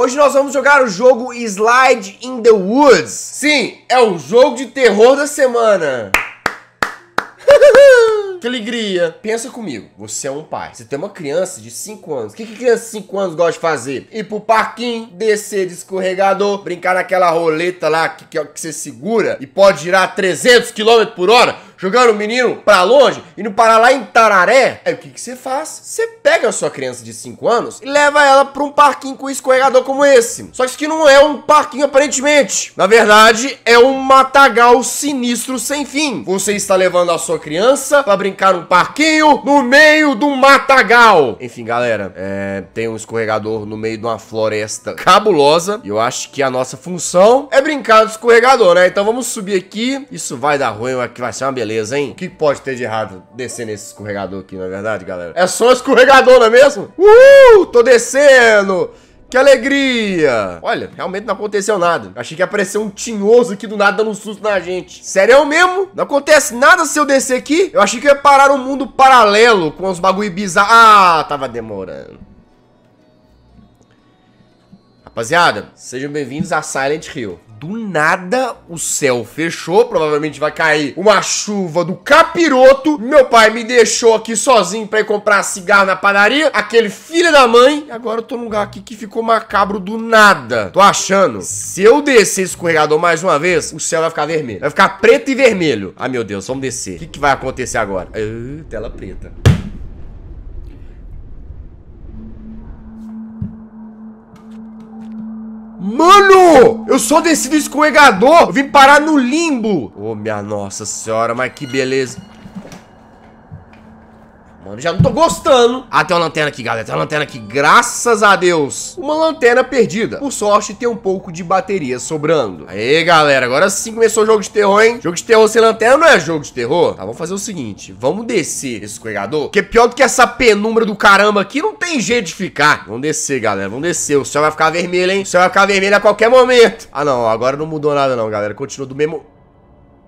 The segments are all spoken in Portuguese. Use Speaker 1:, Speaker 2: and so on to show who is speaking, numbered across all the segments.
Speaker 1: Hoje nós vamos jogar o jogo Slide in the Woods. Sim, é o jogo de terror da semana. que alegria. Pensa comigo, você é um pai. Você tem uma criança de 5 anos. O que, que criança de 5 anos gosta de fazer? Ir pro parquinho, descer de escorregador, brincar naquela roleta lá que, que, que você segura e pode girar 300 km por hora jogando o menino pra longe, indo parar lá em Tararé. Aí o que, que você faz? Você pega a sua criança de 5 anos e leva ela pra um parquinho com um escorregador como esse. Só que isso aqui não é um parquinho aparentemente. Na verdade, é um matagal sinistro sem fim. Você está levando a sua criança pra brincar num parquinho no meio de um matagal. Enfim, galera, é, tem um escorregador no meio de uma floresta cabulosa. E eu acho que a nossa função é brincar do escorregador, né? Então vamos subir aqui. Isso vai dar ruim, vai ser uma beleza beleza, hein? O que pode ter de errado descer nesse escorregador aqui, na é verdade, galera? É só um escorregador, não é mesmo? Uhul! Tô descendo! Que alegria! Olha, realmente não aconteceu nada. Achei que ia aparecer um tinhoso aqui do nada dando um susto na gente. Sério é mesmo? Não acontece nada se eu descer aqui? Eu achei que ia parar um mundo paralelo com os bagulho bizarro. Ah, tava demorando. Rapaziada, sejam bem-vindos a Silent Hill do nada o céu fechou, provavelmente vai cair uma chuva do capiroto. Meu pai me deixou aqui sozinho pra ir comprar cigarro na padaria, aquele filho da mãe. Agora eu tô num lugar aqui que ficou macabro do nada. Tô achando, se eu descer esse escorregador mais uma vez, o céu vai ficar vermelho. Vai ficar preto e vermelho. Ai ah, meu Deus, vamos descer. O que, que vai acontecer agora? Uh, tela preta. Mano, eu só desci do escorregador, vim parar no limbo. Ô, oh, minha nossa senhora, mas que beleza mano. Já não tô gostando. Ah, tem uma lanterna aqui, galera. Tem uma lanterna aqui, graças a Deus. Uma lanterna perdida. Por sorte, tem um pouco de bateria sobrando. Aê, galera. Agora sim começou o jogo de terror, hein? Jogo de terror sem lanterna não é jogo de terror. Tá, vamos fazer o seguinte. Vamos descer esse escorregador. Porque pior do que essa penumbra do caramba aqui, não tem jeito de ficar. Vamos descer, galera. Vamos descer. O céu vai ficar vermelho, hein? O céu vai ficar vermelho a qualquer momento. Ah, não. Agora não mudou nada, não, galera. Continua do mesmo...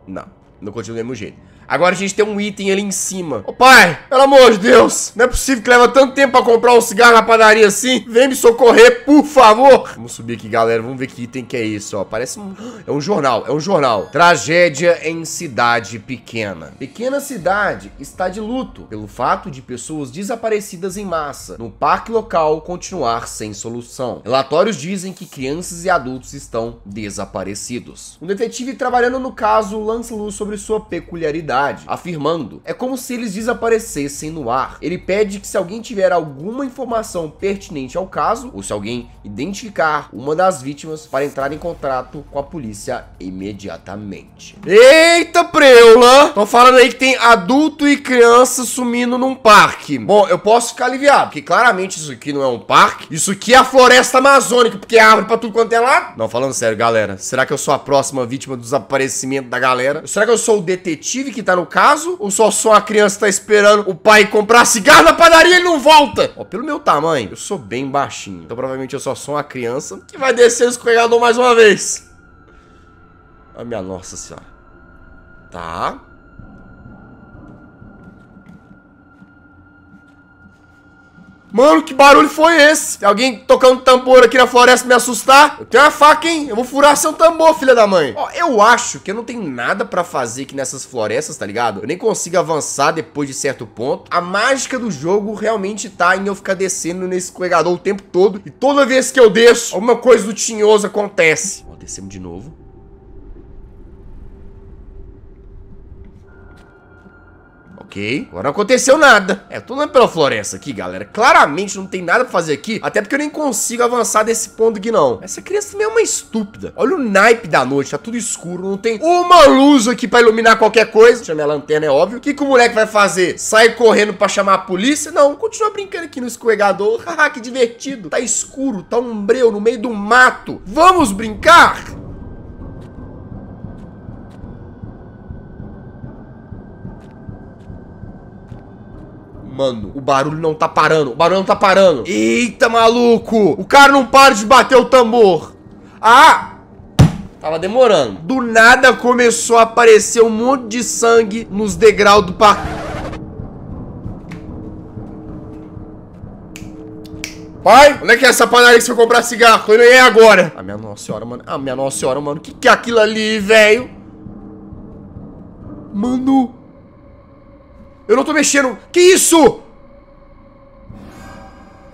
Speaker 1: Não. Não continua do mesmo jeito. Agora a gente tem um item ali em cima. Ô pai, pelo amor de Deus, não é possível que leva tanto tempo pra comprar um cigarro na padaria assim. Vem me socorrer, por favor. Vamos subir aqui, galera. Vamos ver que item que é isso, ó. Parece um... É um jornal, é um jornal. Tragédia em cidade pequena. Pequena cidade está de luto pelo fato de pessoas desaparecidas em massa no parque local continuar sem solução. Relatórios dizem que crianças e adultos estão desaparecidos. Um detetive trabalhando no caso lança luz sobre sua peculiaridade cidade, afirmando: "É como se eles desaparecessem no ar". Ele pede que se alguém tiver alguma informação pertinente ao caso, ou se alguém identificar uma das vítimas para entrar em contato com a polícia imediatamente. Eita preula! Tô falando aí que tem adulto e criança sumindo num parque. Bom, eu posso ficar aliviado, porque claramente isso aqui não é um parque. Isso aqui é a floresta amazônica, porque abre é pra tudo quanto é lá. Não, falando sério, galera. Será que eu sou a próxima vítima do desaparecimento da galera? Será que eu sou o detetive que que tá no caso? Ou só só a criança tá esperando o pai comprar cigarro na padaria e ele não volta? Ó, pelo meu tamanho, eu sou bem baixinho. Então provavelmente eu só sou uma criança que vai descer o escorregador mais uma vez. A ah, minha nossa senhora. Tá. Mano, que barulho foi esse? Tem alguém tocando tambor aqui na floresta me assustar? Eu tenho uma faca, hein? Eu vou furar seu tambor, filha da mãe. Ó, eu acho que eu não tenho nada pra fazer aqui nessas florestas, tá ligado? Eu nem consigo avançar depois de certo ponto. A mágica do jogo realmente tá em eu ficar descendo nesse escorregador o tempo todo. E toda vez que eu desço, alguma coisa do tinhoso acontece. Ó, descemos de novo. Ok, agora não aconteceu nada. É, eu tô andando pela floresta aqui, galera. Claramente não tem nada pra fazer aqui, até porque eu nem consigo avançar desse ponto aqui, não. Essa criança também é uma estúpida. Olha o naipe da noite, tá tudo escuro, não tem uma luz aqui pra iluminar qualquer coisa. Chama a lanterna, é óbvio. O que, que o moleque vai fazer? sair correndo pra chamar a polícia? Não, continua brincando aqui no escorregador. Haha, que divertido. Tá escuro, tá um breu no meio do mato. Vamos brincar? Mano, o barulho não tá parando. O barulho não tá parando. Eita, maluco! O cara não para de bater o tambor. Ah! Tava demorando. Do nada começou a aparecer um monte de sangue nos degraus do parque. Pai, onde é que é essa padaria que você vai comprar cigarro? Eu não é agora. A minha nossa senhora, mano. A minha nossa senhora, mano. O que, que é aquilo ali, velho? Mano, eu não tô mexendo. Que isso?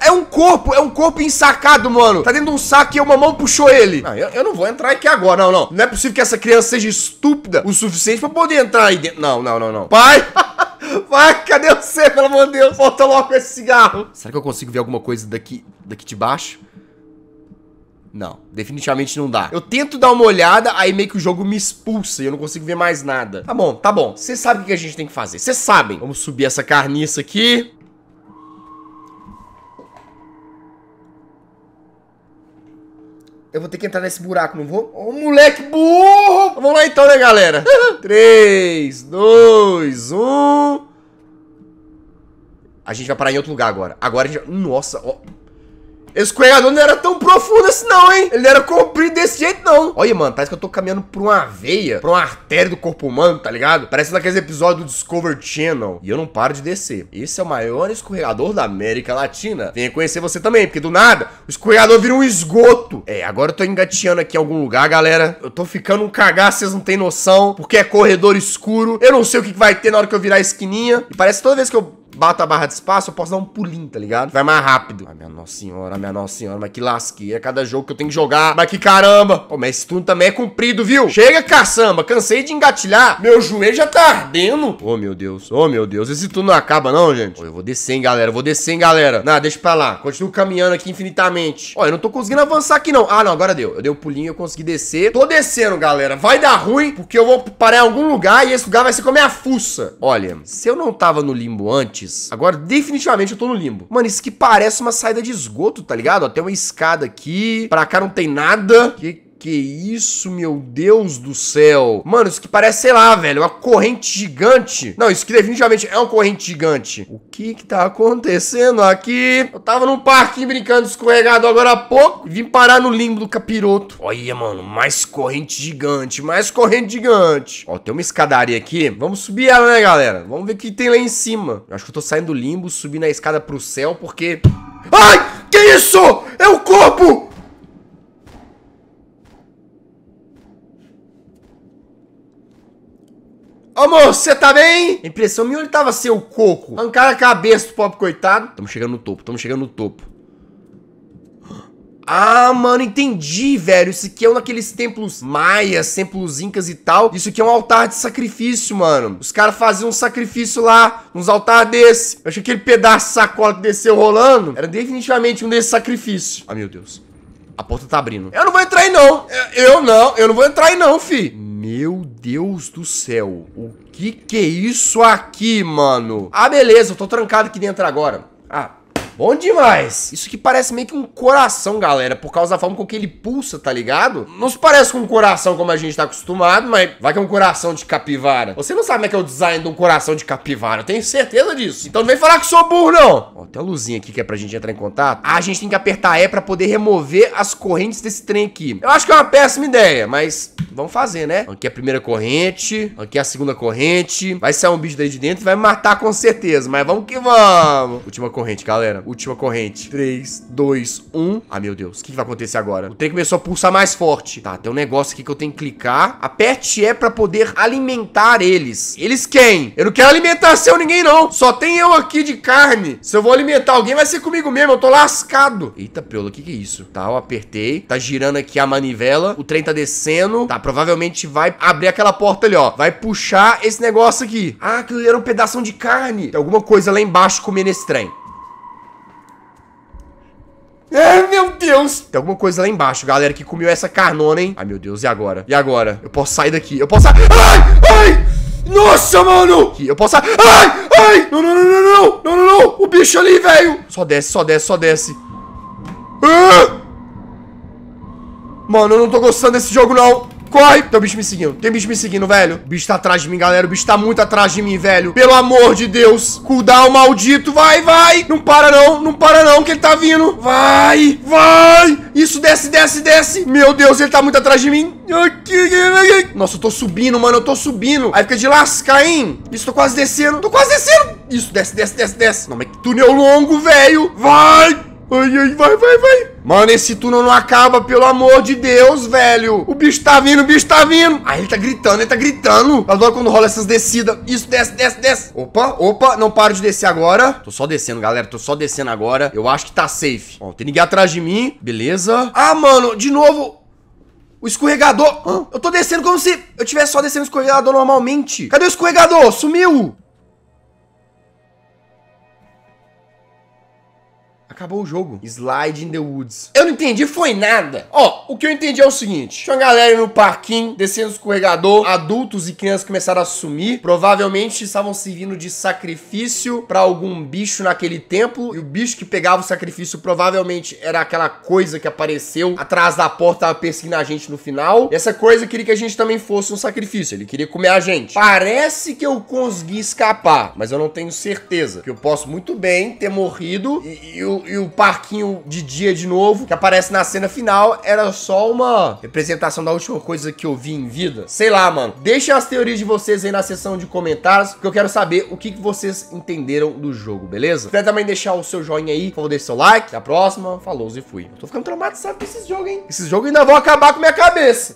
Speaker 1: É um corpo, é um corpo ensacado, mano. Tá dentro de um saco e uma mão puxou ele. Não, eu, eu, não vou entrar aqui agora, não, não. Não é possível que essa criança seja estúpida o suficiente pra poder entrar aí dentro. Não, não, não, não. Pai! Vai, cadê você, pelo amor de Deus? Volta logo esse cigarro. Será que eu consigo ver alguma coisa daqui, daqui de baixo? Não, definitivamente não dá. Eu tento dar uma olhada, aí meio que o jogo me expulsa e eu não consigo ver mais nada. Tá bom, tá bom. Vocês sabem o que a gente tem que fazer. Vocês sabem. Vamos subir essa carniça aqui. Eu vou ter que entrar nesse buraco, não vou? Ô, moleque burro! Vamos lá então, né, galera? 3, 2, 1... A gente vai parar em outro lugar agora. Agora a gente... Nossa, ó... Oh. Esse escorregador não era tão profundo assim não, hein? Ele era comprido desse jeito não. Olha, mano, parece que eu tô caminhando por uma veia, por uma artéria do corpo humano, tá ligado? Parece daqueles episódios do Discovery Channel. E eu não paro de descer. Esse é o maior escorregador da América Latina. Venha conhecer você também, porque do nada, o escorregador vira um esgoto. É, agora eu tô engateando aqui em algum lugar, galera. Eu tô ficando um cagar, vocês não têm noção, porque é corredor escuro. Eu não sei o que vai ter na hora que eu virar a esquininha. E parece que toda vez que eu bato a barra de espaço, eu posso dar um pulinho, tá ligado? Vai mais rápido. Ai, minha nossa senhora, minha nossa senhora, mas que lasqueira. É cada jogo que eu tenho que jogar, mas que caramba. Pô, mas esse turno também é comprido, viu? Chega, caçamba, cansei de engatilhar. Meu joelho já tá ardendo. Oh, meu Deus, oh, meu Deus. Esse turno não acaba não, gente. Oh, eu vou descer, hein, galera, eu vou descer, hein, galera. Não, deixa pra lá. Continuo caminhando aqui infinitamente. Ó, oh, eu não tô conseguindo avançar aqui, não. Ah, não, agora deu. Eu dei o um pulinho, eu consegui descer. Tô descendo, galera. Vai dar ruim, porque eu vou parar em algum lugar e esse lugar vai ser como a minha fuça. Olha, se eu não tava no limbo antes, antes. Agora, definitivamente, eu tô no limbo. Mano, isso que parece uma saída de esgoto, tá ligado? até tem uma escada aqui. Pra cá não tem nada. Que que isso, meu Deus do céu. Mano, isso que parece, sei lá, velho, uma corrente gigante. Não, isso que definitivamente é uma corrente gigante. O que que tá acontecendo aqui? Eu tava num parquinho brincando escorregado agora há pouco e vim parar no limbo do capiroto. Olha, mano, mais corrente gigante, mais corrente gigante. Ó, tem uma escadaria aqui. Vamos subir ela, né, galera? Vamos ver o que tem lá em cima. Eu acho que eu tô saindo do limbo, subindo a escada pro céu, porque... Ai! Que isso? É o corpo! Ô moço, você tá bem? A impressão minha onde tava seu coco. Arrancaram a cabeça do pobre coitado. Tamo chegando no topo, tamo chegando no topo. Ah, mano, entendi, velho. Isso aqui é um daqueles templos maias, templos incas e tal. Isso aqui é um altar de sacrifício, mano. Os caras faziam um sacrifício lá, uns altar desse. Eu acho que aquele pedaço de sacola que desceu rolando era definitivamente um desses sacrifícios. Ah, meu Deus. A porta tá abrindo. Eu não vou entrar aí, não. Eu não, eu não vou entrar aí, não, fi. Meu Deus do céu. O que que é isso aqui, mano? Ah, beleza. Eu tô trancado aqui dentro agora. Ah, Bom demais! Isso aqui parece meio que um coração, galera, por causa da forma com que ele pulsa, tá ligado? Não se parece com um coração como a gente tá acostumado, mas vai que é um coração de capivara. Você não sabe como é que é o design de um coração de capivara, eu tenho certeza disso. Então não vem falar que sou burro, não! Ó, tem a luzinha aqui que é pra gente entrar em contato. Ah, a gente tem que apertar E pra poder remover as correntes desse trem aqui. Eu acho que é uma péssima ideia, mas Vamos fazer, né? Aqui é a primeira corrente, aqui é a segunda corrente. Vai sair um bicho daí de dentro e vai matar com certeza, mas vamos que vamos. Última corrente, galera. Última corrente. 3, 2, 1. Ah, meu Deus. O que, que vai acontecer agora? O trem começou a pulsar mais forte. Tá, tem um negócio aqui que eu tenho que clicar. Aperte é pra poder alimentar eles. Eles quem? Eu não quero alimentação ninguém, não. Só tem eu aqui de carne. Se eu vou alimentar alguém, vai ser comigo mesmo. Eu tô lascado. Eita, pelo o que que é isso? Tá, eu apertei. Tá girando aqui a manivela. O trem tá descendo. Tá, provavelmente vai abrir aquela porta ali, ó. Vai puxar esse negócio aqui. Ah, aquilo era um pedaço de carne. Tem alguma coisa lá embaixo comendo esse trem. Ai, é, meu Deus! Tem alguma coisa lá embaixo, galera, que comeu essa carnona, hein? Ai, meu Deus, e agora? E agora? Eu posso sair daqui. Eu posso sair... Ai! Ai! Nossa, mano! Aqui, eu posso... Ai! Ai! Não, não, não, não, não! Não, não, não! O bicho ali, velho! Só desce, só desce, só desce. Ah! Mano, eu não tô gostando desse jogo, não. Corre! Tem um bicho me seguindo. Tem bicho me seguindo, velho. O bicho tá atrás de mim, galera. O bicho tá muito atrás de mim, velho. Pelo amor de Deus. Cuidado, maldito. Vai, vai. Não para não. Não para não que ele tá vindo. Vai. Vai. Isso, desce, desce, desce. Meu Deus, ele tá muito atrás de mim. Nossa, eu tô subindo, mano. Eu tô subindo. Aí fica de lascar, hein? Isso, tô quase descendo. Tô quase descendo. Isso, desce, desce, desce, desce. Não, mas que túnel longo, velho. Vai. Ai, ai, vai, vai, vai. Mano, esse túnel não acaba, pelo amor de Deus, velho. O bicho tá vindo, o bicho tá vindo. Ai, ele tá gritando, ele tá gritando. Eu adoro quando rola essas descidas. Isso, desce, desce, desce. Opa, opa, não paro de descer agora. Tô só descendo, galera, tô só descendo agora. Eu acho que tá safe. Ó, tem ninguém atrás de mim. Beleza. Ah, mano, de novo. O escorregador. Hã? Eu tô descendo como se eu tivesse só descendo o escorregador normalmente. Cadê o escorregador? Sumiu. Acabou o jogo. Slide in the Woods. Eu não entendi, foi nada. Ó, o que eu entendi é o seguinte: tinha uma galera no parquinho, descendo o escorregador, adultos e crianças começaram a sumir. Provavelmente estavam servindo de sacrifício para algum bicho naquele templo. E o bicho que pegava o sacrifício provavelmente era aquela coisa que apareceu atrás da porta, tava perseguindo a gente no final. E essa coisa queria que a gente também fosse um sacrifício. Ele queria comer a gente. Parece que eu consegui escapar, mas eu não tenho certeza. Que eu posso muito bem ter morrido e, e, eu, e o parquinho de dia de novo, que aparece na cena final, era só uma representação da última coisa que eu vi em vida. Sei lá, mano. Deixem as teorias de vocês aí na seção de comentários, que eu quero saber o que, que vocês entenderam do jogo, beleza? Quer também deixar o seu joinha aí, por favor, deixe seu like. Até a próxima. Falou e fui. Eu tô ficando traumatizado com esses jogos, hein? Esses jogos ainda vão acabar com minha cabeça.